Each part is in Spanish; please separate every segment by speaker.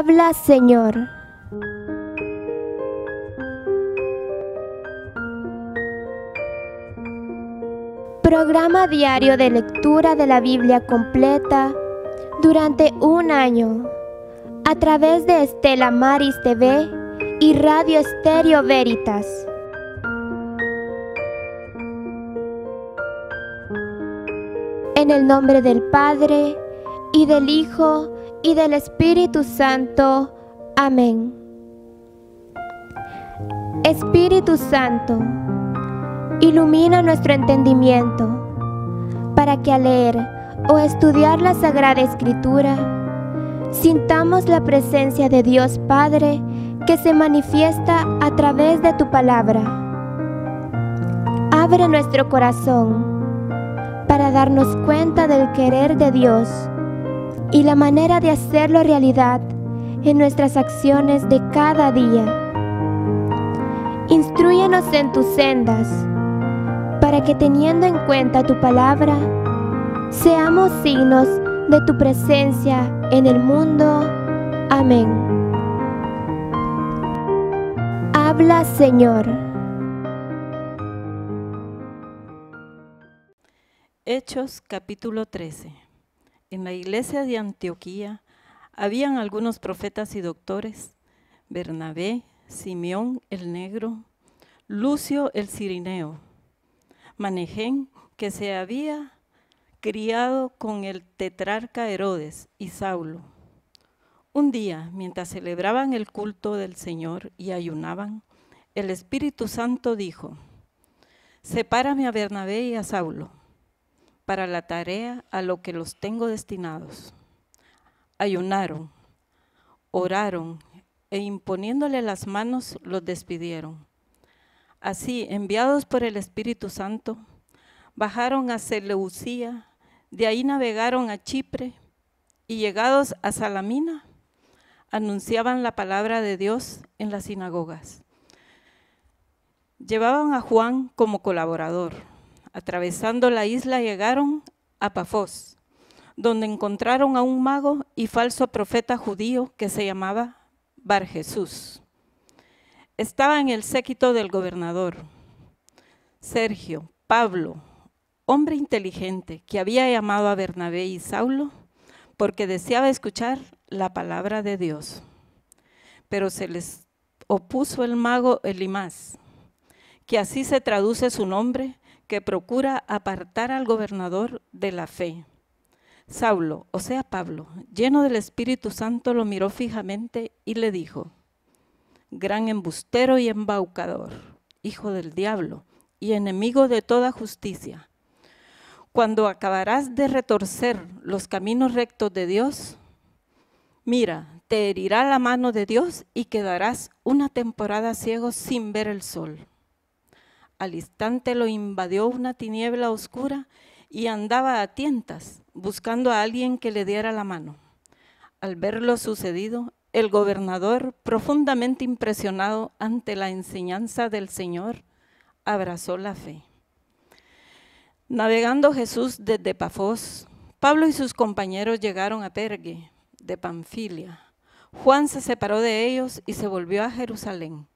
Speaker 1: Habla, Señor. Programa diario de lectura de la Biblia completa durante un año a través de Estela Maris TV y Radio Estéreo Veritas. En el nombre del Padre, y del Hijo, y del Espíritu Santo. Amén. Espíritu Santo, ilumina nuestro entendimiento para que al leer o estudiar la Sagrada Escritura sintamos la presencia de Dios Padre que se manifiesta a través de tu palabra. Abre nuestro corazón para darnos cuenta del querer de Dios y la manera de hacerlo realidad en nuestras acciones de cada día. Instruyenos en tus sendas, para que teniendo en cuenta tu palabra, seamos signos de tu presencia en el mundo. Amén. Habla Señor.
Speaker 2: Hechos capítulo 13 en la iglesia de Antioquía habían algunos profetas y doctores, Bernabé, Simeón el Negro, Lucio el Cirineo, Manején, que se había criado con el tetrarca Herodes y Saulo. Un día, mientras celebraban el culto del Señor y ayunaban, el Espíritu Santo dijo, Sepárame a Bernabé y a Saulo para la tarea a lo que los tengo destinados. Ayunaron, oraron e imponiéndole las manos los despidieron. Así, enviados por el Espíritu Santo, bajaron a Seleucía, de ahí navegaron a Chipre y llegados a Salamina, anunciaban la palabra de Dios en las sinagogas. Llevaban a Juan como colaborador Atravesando la isla llegaron a Pafos, donde encontraron a un mago y falso profeta judío que se llamaba Bar Jesús. Estaba en el séquito del gobernador. Sergio, Pablo, hombre inteligente que había llamado a Bernabé y Saulo porque deseaba escuchar la palabra de Dios. Pero se les opuso el mago Elimás, que así se traduce su nombre, que procura apartar al gobernador de la fe. Saulo, o sea Pablo, lleno del Espíritu Santo, lo miró fijamente y le dijo, gran embustero y embaucador, hijo del diablo y enemigo de toda justicia, cuando acabarás de retorcer los caminos rectos de Dios, mira, te herirá la mano de Dios y quedarás una temporada ciego sin ver el sol. Al instante lo invadió una tiniebla oscura y andaba a tientas, buscando a alguien que le diera la mano. Al ver lo sucedido, el gobernador, profundamente impresionado ante la enseñanza del Señor, abrazó la fe. Navegando Jesús desde Pafos, Pablo y sus compañeros llegaron a Pergue, de Panfilia. Juan se separó de ellos y se volvió a Jerusalén.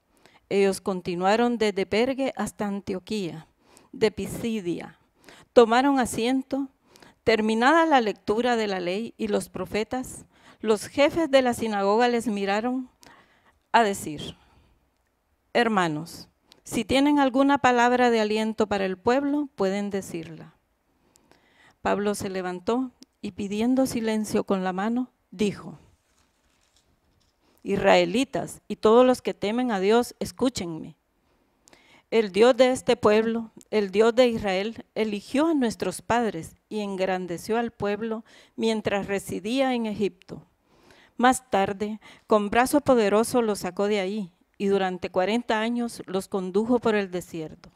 Speaker 2: Ellos continuaron desde Pergue hasta Antioquía, de Pisidia. Tomaron asiento. Terminada la lectura de la ley y los profetas, los jefes de la sinagoga les miraron a decir, hermanos, si tienen alguna palabra de aliento para el pueblo, pueden decirla. Pablo se levantó y pidiendo silencio con la mano, dijo, Israelitas y todos los que temen a Dios, escúchenme. El Dios de este pueblo, el Dios de Israel, eligió a nuestros padres y engrandeció al pueblo mientras residía en Egipto. Más tarde, con brazo poderoso los sacó de ahí y durante 40 años los condujo por el desierto.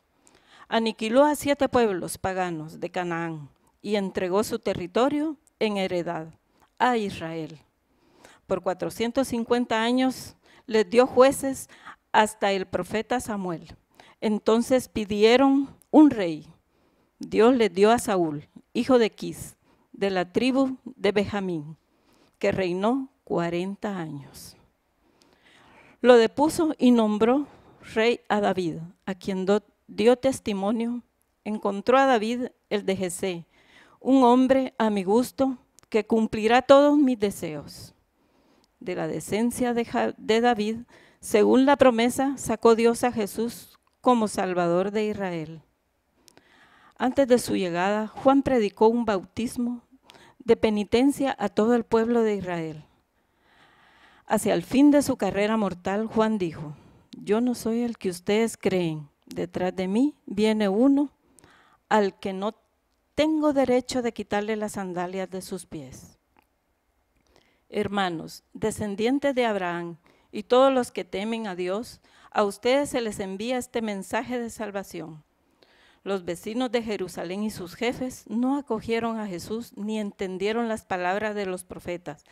Speaker 2: Aniquiló a siete pueblos paganos de Canaán y entregó su territorio en heredad a Israel por 450 años les dio jueces hasta el profeta Samuel. Entonces pidieron un rey. Dios les dio a Saúl, hijo de Kis, de la tribu de Benjamín, que reinó 40 años. Lo depuso y nombró rey a David, a quien dio testimonio. Encontró a David, el de Jesse, un hombre a mi gusto, que cumplirá todos mis deseos de la decencia de, de David, según la promesa, sacó Dios a Jesús como Salvador de Israel. Antes de su llegada, Juan predicó un bautismo de penitencia a todo el pueblo de Israel. Hacia el fin de su carrera mortal, Juan dijo, yo no soy el que ustedes creen, detrás de mí viene uno al que no tengo derecho de quitarle las sandalias de sus pies hermanos, descendientes de Abraham, y todos los que temen a Dios, a ustedes se les envía este mensaje de salvación. Los vecinos de Jerusalén y sus jefes no acogieron a Jesús ni entendieron las palabras de los profetas,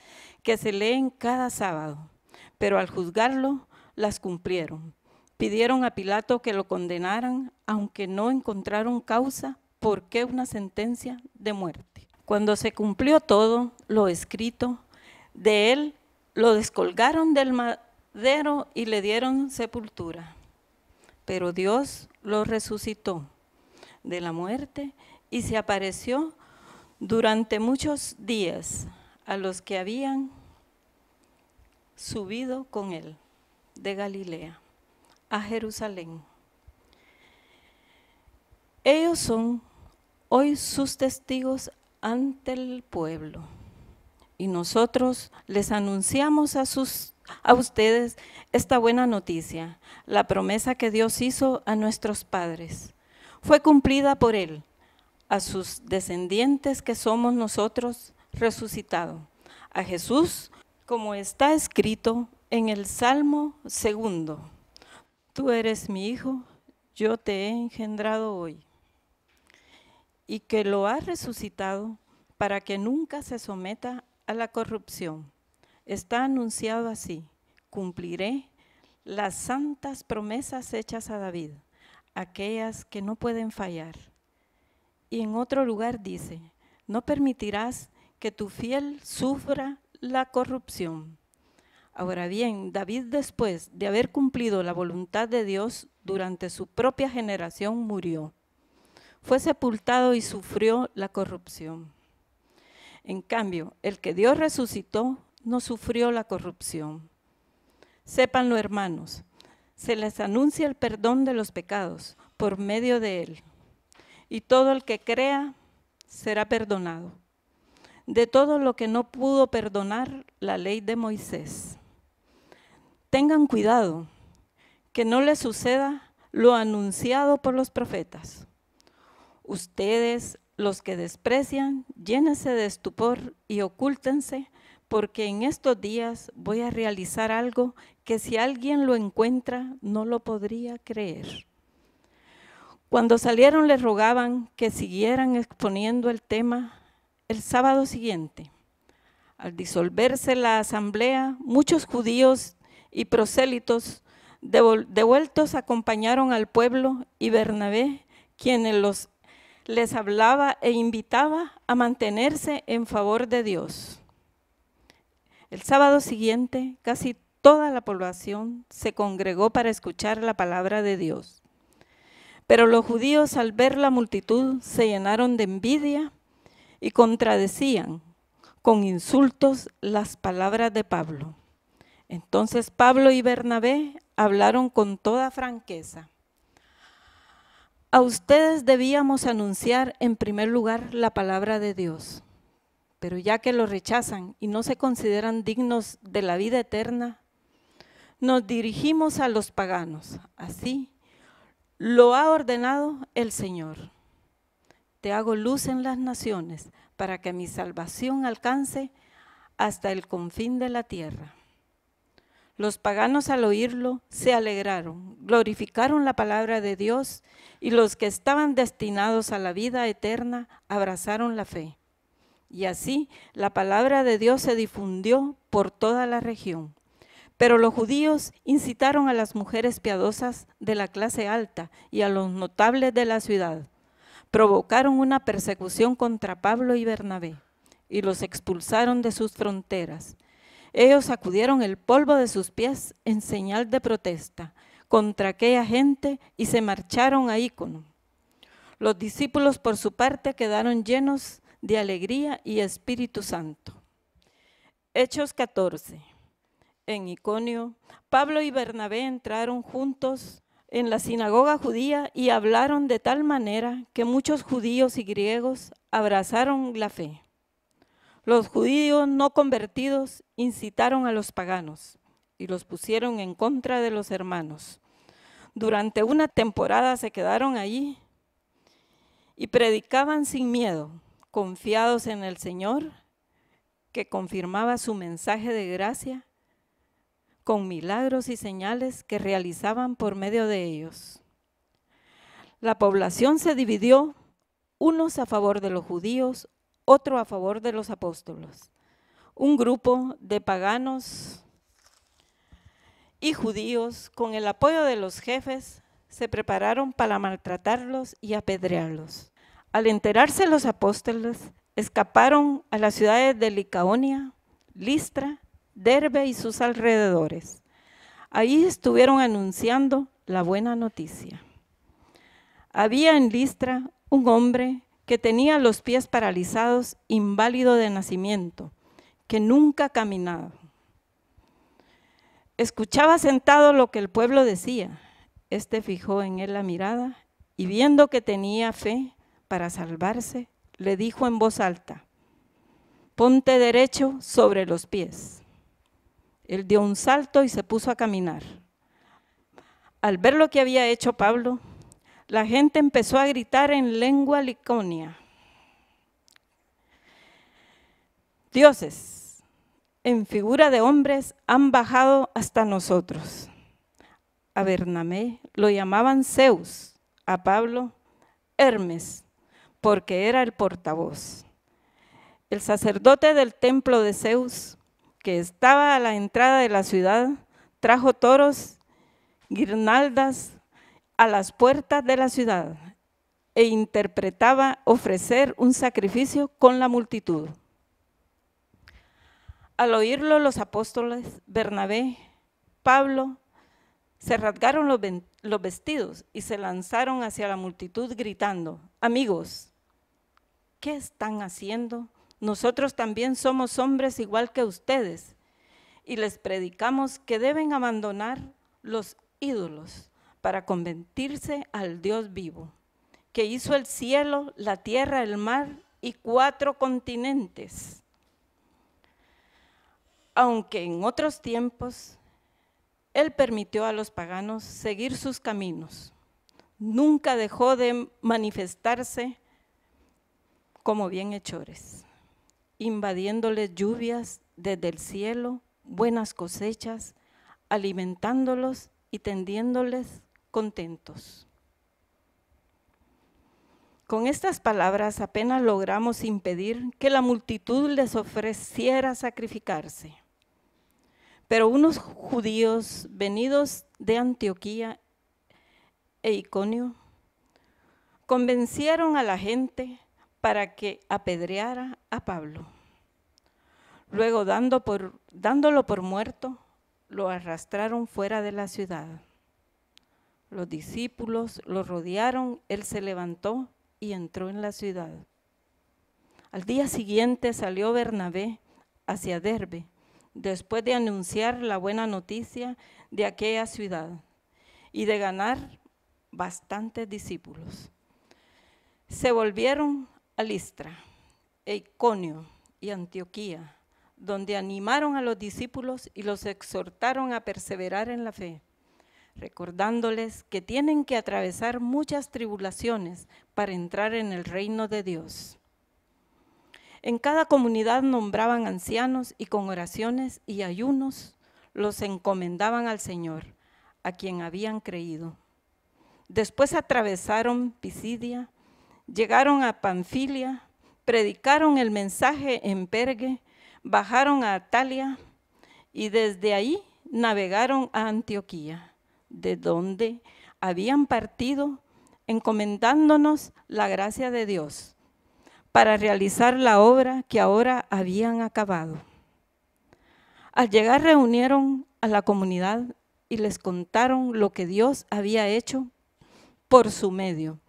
Speaker 2: que se leen cada sábado, pero al juzgarlo las cumplieron. Pidieron a Pilato que lo condenaran, aunque no encontraron causa por qué una sentencia de muerte. Cuando se cumplió todo lo escrito de él, lo descolgaron del madero y le dieron sepultura. Pero Dios lo resucitó de la muerte y se apareció durante muchos días a los que habían subido con él de Galilea a Jerusalén. Ellos son hoy sus testigos ante el pueblo y nosotros les anunciamos a, sus, a ustedes esta buena noticia, la promesa que Dios hizo a nuestros padres. Fue cumplida por Él, a sus descendientes que somos nosotros resucitado. a Jesús, como está escrito en el Salmo segundo. Tú eres mi hijo, yo te he engendrado hoy. Y que lo ha resucitado para que nunca se someta a la corrupción. Está anunciado así, cumpliré las santas promesas hechas a David, aquellas que no pueden fallar. Y en otro lugar dice, no permitirás que tu fiel sufra la corrupción. Ahora bien, David después de haber cumplido la voluntad de Dios durante su propia generación murió. Fue sepultado y sufrió la corrupción. En cambio, el que Dios resucitó no sufrió la corrupción. Sépanlo, hermanos, se les anuncia el perdón de los pecados por medio de él. Y todo el que crea será perdonado. De todo lo que no pudo perdonar la ley de Moisés. Tengan cuidado que no les suceda lo anunciado por los profetas. Ustedes los que desprecian, llénense de estupor y ocúltense, porque en estos días voy a realizar algo que si alguien lo encuentra no lo podría creer. Cuando salieron les rogaban que siguieran exponiendo el tema el sábado siguiente. Al disolverse la asamblea, muchos judíos y prosélitos devueltos acompañaron al pueblo y Bernabé, quienes los les hablaba e invitaba a mantenerse en favor de Dios. El sábado siguiente, casi toda la población se congregó para escuchar la palabra de Dios. Pero los judíos al ver la multitud se llenaron de envidia y contradecían con insultos las palabras de Pablo. Entonces Pablo y Bernabé hablaron con toda franqueza a ustedes debíamos anunciar en primer lugar la palabra de Dios, pero ya que lo rechazan y no se consideran dignos de la vida eterna, nos dirigimos a los paganos. Así lo ha ordenado el Señor. Te hago luz en las naciones para que mi salvación alcance hasta el confín de la tierra. Los paganos al oírlo se alegraron, glorificaron la palabra de Dios y los que estaban destinados a la vida eterna abrazaron la fe. Y así la palabra de Dios se difundió por toda la región. Pero los judíos incitaron a las mujeres piadosas de la clase alta y a los notables de la ciudad. Provocaron una persecución contra Pablo y Bernabé y los expulsaron de sus fronteras ellos sacudieron el polvo de sus pies en señal de protesta contra aquella gente y se marcharon a Icono. Los discípulos por su parte quedaron llenos de alegría y Espíritu Santo. Hechos 14. En Iconio, Pablo y Bernabé entraron juntos en la sinagoga judía y hablaron de tal manera que muchos judíos y griegos abrazaron la fe. Los judíos no convertidos incitaron a los paganos y los pusieron en contra de los hermanos. Durante una temporada se quedaron allí y predicaban sin miedo, confiados en el Señor, que confirmaba su mensaje de gracia con milagros y señales que realizaban por medio de ellos. La población se dividió, unos a favor de los judíos, otro a favor de los apóstoles. Un grupo de paganos y judíos, con el apoyo de los jefes, se prepararon para maltratarlos y apedrearlos. Al enterarse los apóstoles, escaparon a las ciudades de Licaonia, Listra, Derbe y sus alrededores. Allí estuvieron anunciando la buena noticia. Había en Listra un hombre que tenía los pies paralizados, inválido de nacimiento, que nunca caminaba. Escuchaba sentado lo que el pueblo decía. Este fijó en él la mirada y viendo que tenía fe para salvarse, le dijo en voz alta, ponte derecho sobre los pies. Él dio un salto y se puso a caminar. Al ver lo que había hecho Pablo, la gente empezó a gritar en lengua liconia. Dioses, en figura de hombres, han bajado hasta nosotros. A Bernamé lo llamaban Zeus, a Pablo Hermes, porque era el portavoz. El sacerdote del templo de Zeus, que estaba a la entrada de la ciudad, trajo toros, guirnaldas, a las puertas de la ciudad e interpretaba ofrecer un sacrificio con la multitud. Al oírlo los apóstoles Bernabé, Pablo, se rasgaron los, los vestidos y se lanzaron hacia la multitud gritando, amigos, ¿qué están haciendo? Nosotros también somos hombres igual que ustedes y les predicamos que deben abandonar los ídolos para convertirse al Dios vivo, que hizo el cielo, la tierra, el mar y cuatro continentes. Aunque en otros tiempos Él permitió a los paganos seguir sus caminos, nunca dejó de manifestarse como bienhechores, invadiéndoles lluvias desde el cielo, buenas cosechas, alimentándolos y tendiéndoles contentos. Con estas palabras apenas logramos impedir que la multitud les ofreciera sacrificarse. Pero unos judíos venidos de Antioquía e Iconio convencieron a la gente para que apedreara a Pablo. Luego, dándolo por muerto, lo arrastraron fuera de la ciudad. Los discípulos lo rodearon, él se levantó y entró en la ciudad. Al día siguiente salió Bernabé hacia Derbe, después de anunciar la buena noticia de aquella ciudad y de ganar bastantes discípulos. Se volvieron a Listra, Eiconio y Antioquía, donde animaron a los discípulos y los exhortaron a perseverar en la fe recordándoles que tienen que atravesar muchas tribulaciones para entrar en el reino de Dios. En cada comunidad nombraban ancianos y con oraciones y ayunos los encomendaban al Señor, a quien habían creído. Después atravesaron Pisidia, llegaron a Panfilia, predicaron el mensaje en Pergue, bajaron a Atalia y desde ahí navegaron a Antioquía de donde habían partido, encomendándonos la gracia de Dios para realizar la obra que ahora habían acabado. Al llegar reunieron a la comunidad y les contaron lo que Dios había hecho por su medio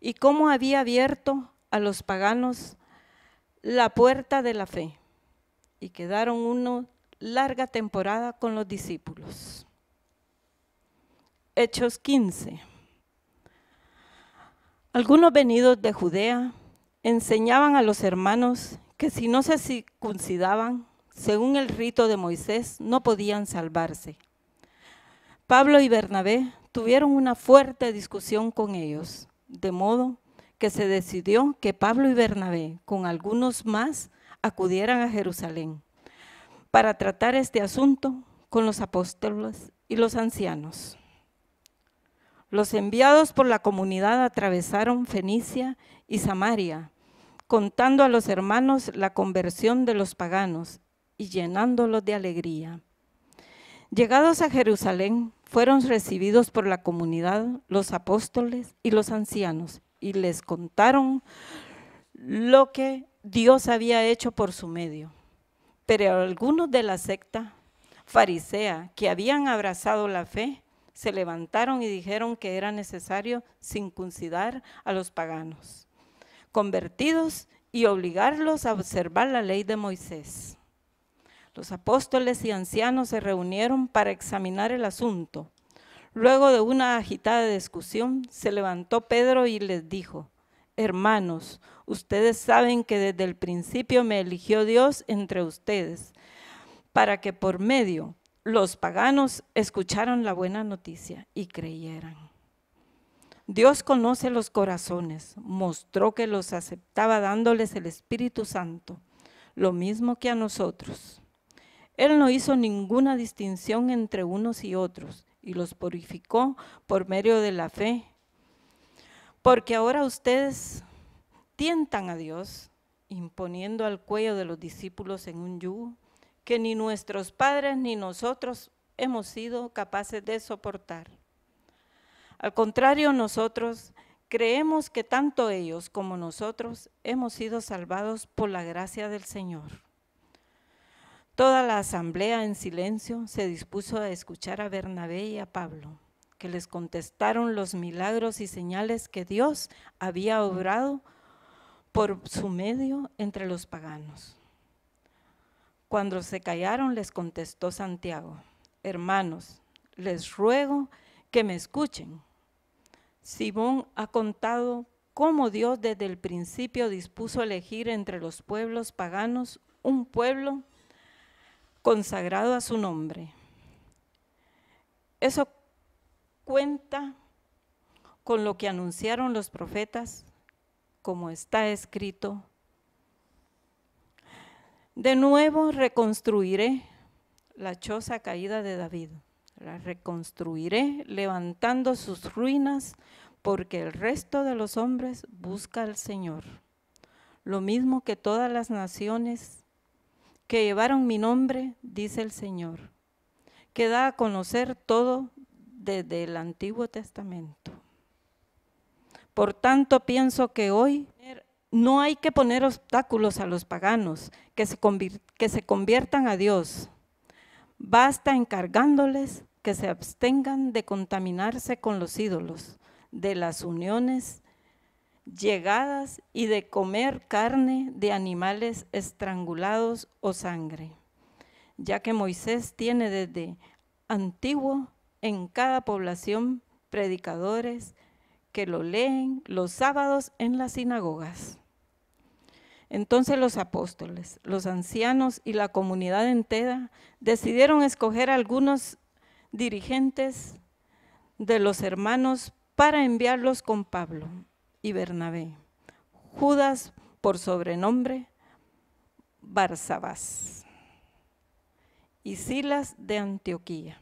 Speaker 2: y cómo había abierto a los paganos la puerta de la fe. Y quedaron una larga temporada con los discípulos. Hechos 15. Algunos venidos de Judea enseñaban a los hermanos que si no se circuncidaban, según el rito de Moisés, no podían salvarse. Pablo y Bernabé tuvieron una fuerte discusión con ellos, de modo que se decidió que Pablo y Bernabé, con algunos más, acudieran a Jerusalén para tratar este asunto con los apóstoles y los ancianos. Los enviados por la comunidad atravesaron Fenicia y Samaria, contando a los hermanos la conversión de los paganos y llenándolos de alegría. Llegados a Jerusalén, fueron recibidos por la comunidad, los apóstoles y los ancianos, y les contaron lo que Dios había hecho por su medio. Pero algunos de la secta farisea que habían abrazado la fe se levantaron y dijeron que era necesario circuncidar a los paganos, convertidos y obligarlos a observar la ley de Moisés. Los apóstoles y ancianos se reunieron para examinar el asunto. Luego de una agitada discusión, se levantó Pedro y les dijo, Hermanos, ustedes saben que desde el principio me eligió Dios entre ustedes, para que por medio los paganos escucharon la buena noticia y creyeron. Dios conoce los corazones, mostró que los aceptaba dándoles el Espíritu Santo, lo mismo que a nosotros. Él no hizo ninguna distinción entre unos y otros y los purificó por medio de la fe. Porque ahora ustedes tientan a Dios imponiendo al cuello de los discípulos en un yugo que ni nuestros padres ni nosotros hemos sido capaces de soportar. Al contrario, nosotros creemos que tanto ellos como nosotros hemos sido salvados por la gracia del Señor. Toda la asamblea en silencio se dispuso a escuchar a Bernabé y a Pablo, que les contestaron los milagros y señales que Dios había obrado por su medio entre los paganos. Cuando se callaron les contestó Santiago, hermanos, les ruego que me escuchen. Simón ha contado cómo Dios desde el principio dispuso elegir entre los pueblos paganos un pueblo consagrado a su nombre. Eso cuenta con lo que anunciaron los profetas, como está escrito, de nuevo reconstruiré la choza caída de David. La reconstruiré levantando sus ruinas porque el resto de los hombres busca al Señor. Lo mismo que todas las naciones que llevaron mi nombre, dice el Señor, que da a conocer todo desde el Antiguo Testamento. Por tanto, pienso que hoy no hay que poner obstáculos a los paganos que se, que se conviertan a Dios. Basta encargándoles que se abstengan de contaminarse con los ídolos, de las uniones llegadas y de comer carne de animales estrangulados o sangre, ya que Moisés tiene desde antiguo en cada población predicadores que lo leen los sábados en las sinagogas. Entonces los apóstoles, los ancianos y la comunidad entera decidieron escoger algunos dirigentes de los hermanos para enviarlos con Pablo y Bernabé. Judas, por sobrenombre, Barsabás y Silas de Antioquía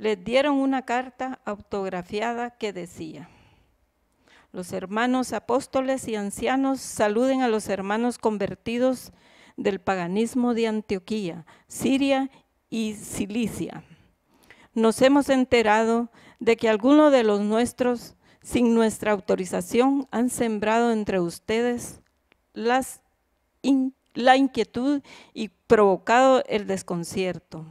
Speaker 2: les dieron una carta autografiada que decía, los hermanos apóstoles y ancianos saluden a los hermanos convertidos del paganismo de Antioquía, Siria y Cilicia. Nos hemos enterado de que algunos de los nuestros, sin nuestra autorización, han sembrado entre ustedes la inquietud y provocado el desconcierto.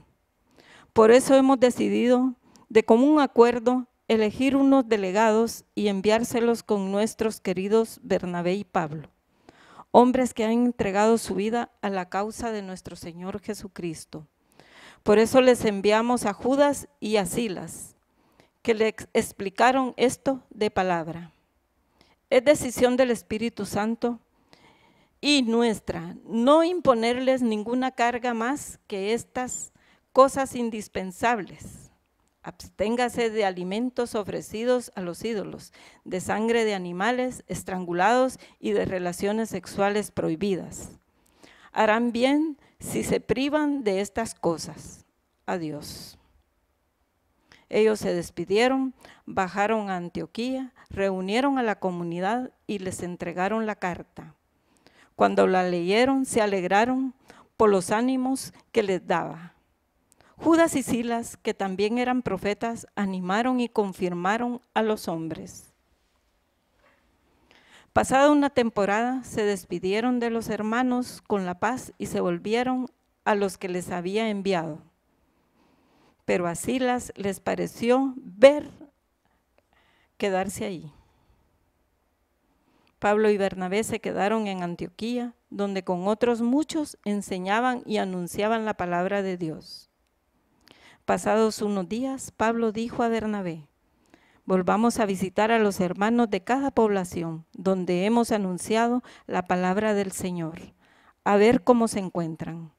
Speaker 2: Por eso hemos decidido, de común acuerdo, elegir unos delegados y enviárselos con nuestros queridos Bernabé y Pablo, hombres que han entregado su vida a la causa de nuestro Señor Jesucristo. Por eso les enviamos a Judas y a Silas, que le explicaron esto de palabra. Es decisión del Espíritu Santo y nuestra no imponerles ninguna carga más que estas cosas indispensables. Absténgase de alimentos ofrecidos a los ídolos, de sangre de animales estrangulados y de relaciones sexuales prohibidas. Harán bien si se privan de estas cosas. Adiós. Ellos se despidieron, bajaron a Antioquía, reunieron a la comunidad y les entregaron la carta. Cuando la leyeron, se alegraron por los ánimos que les daba. Judas y Silas, que también eran profetas, animaron y confirmaron a los hombres. Pasada una temporada, se despidieron de los hermanos con la paz y se volvieron a los que les había enviado. Pero a Silas les pareció ver quedarse ahí. Pablo y Bernabé se quedaron en Antioquía, donde con otros muchos enseñaban y anunciaban la palabra de Dios. Pasados unos días, Pablo dijo a Bernabé, volvamos a visitar a los hermanos de cada población donde hemos anunciado la palabra del Señor, a ver cómo se encuentran.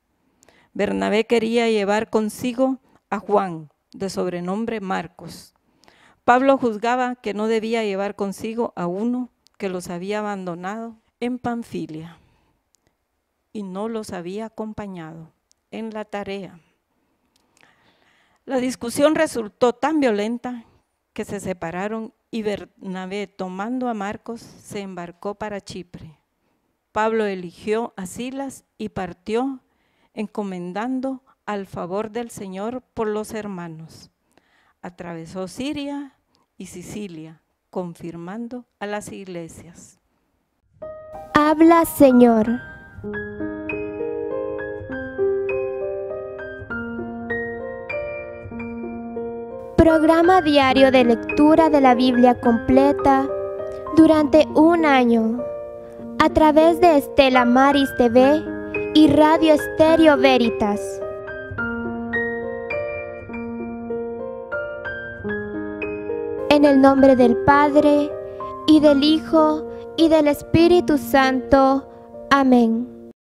Speaker 2: Bernabé quería llevar consigo a Juan, de sobrenombre Marcos. Pablo juzgaba que no debía llevar consigo a uno que los había abandonado en Panfilia y no los había acompañado en la tarea. La discusión resultó tan violenta que se separaron y Bernabé, tomando a Marcos, se embarcó para Chipre. Pablo eligió a Silas y partió, encomendando al favor del Señor por los hermanos. Atravesó Siria y Sicilia, confirmando a las iglesias.
Speaker 1: Habla, Señor. programa diario de lectura de la Biblia completa durante un año a través de Estela Maris TV y Radio Estéreo Veritas. En el nombre del Padre, y del Hijo, y del Espíritu Santo. Amén.